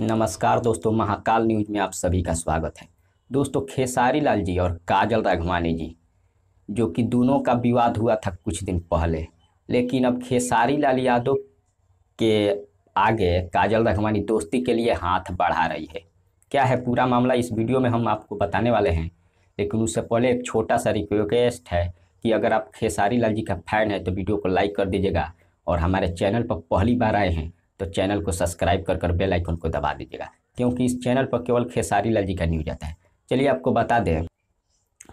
नमस्कार दोस्तों महाकाल न्यूज में आप सभी का स्वागत है दोस्तों खेसारी लाल जी और काजल राघवानी जी जो कि दोनों का विवाद हुआ था कुछ दिन पहले लेकिन अब खेसारी लाल यादव के आगे काजल राघवानी दोस्ती के लिए हाथ बढ़ा रही है क्या है पूरा मामला इस वीडियो में हम आपको बताने वाले हैं लेकिन उससे पहले एक छोटा सा रिक्वेस्ट है कि अगर आप खेसारी लाल जी का फैन है तो वीडियो को लाइक कर दीजिएगा और हमारे चैनल पर पहली बार आए हैं तो चैनल को सब्सक्राइब कर कर बेल आइकन को दबा दीजिएगा क्योंकि इस चैनल पर केवल खेसारी लाल जी का न्यूज आता है चलिए आपको बता दें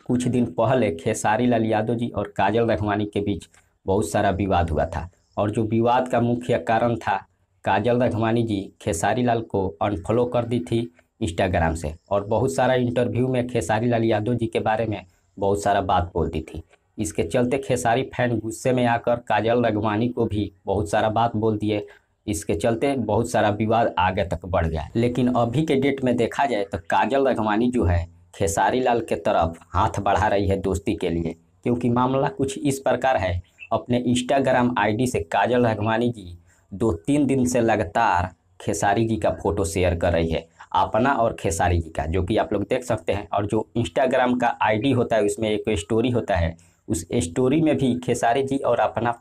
कुछ दिन पहले खेसारी लाल यादव जी और काजल रघवानी के बीच बहुत सारा विवाद हुआ था और जो विवाद का मुख्य कारण था काजल रघवानी जी खेसारी लाल को अनफॉलो कर दी थी इंस्टाग्राम से और बहुत सारा इंटरव्यू में खेसारी लाल यादव जी के बारे में बहुत सारा बात बोल दी थी इसके चलते खेसारी फैन गुस्से में आकर काजल रघवानी को भी बहुत सारा बात बोल दिए इसके चलते बहुत सारा विवाद आगे तक बढ़ गया लेकिन अभी के डेट में देखा जाए तो काजल रघवानी जो है खेसारी लाल के तरफ हाथ बढ़ा रही है दोस्ती के लिए क्योंकि मामला कुछ इस प्रकार है अपने इंस्टाग्राम आईडी से काजल रघवानी जी दो तीन दिन से लगातार खेसारी जी का फोटो शेयर कर रही है अपना और खेसारी जी का जो कि आप लोग देख सकते हैं और जो इंस्टाग्राम का आईडी होता है उसमें एक स्टोरी होता है उस स्टोरी में भी खेसारी जी और अपना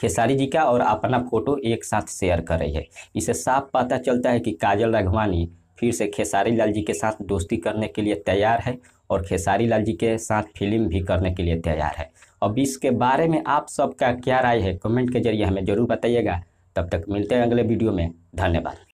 खेसारी जी का और अपना फोटो एक साथ शेयर कर रही है इसे साफ पता चलता है कि काजल राघवानी फिर से खेसारी लाल जी के साथ दोस्ती करने के लिए तैयार है और खेसारी लाल जी के साथ फिल्म भी करने के लिए तैयार है अब इसके बारे में आप सबका क्या राय है कमेंट के जरिए हमें ज़रूर बताइएगा तब तक मिलते हैं अगले वीडियो में धन्यवाद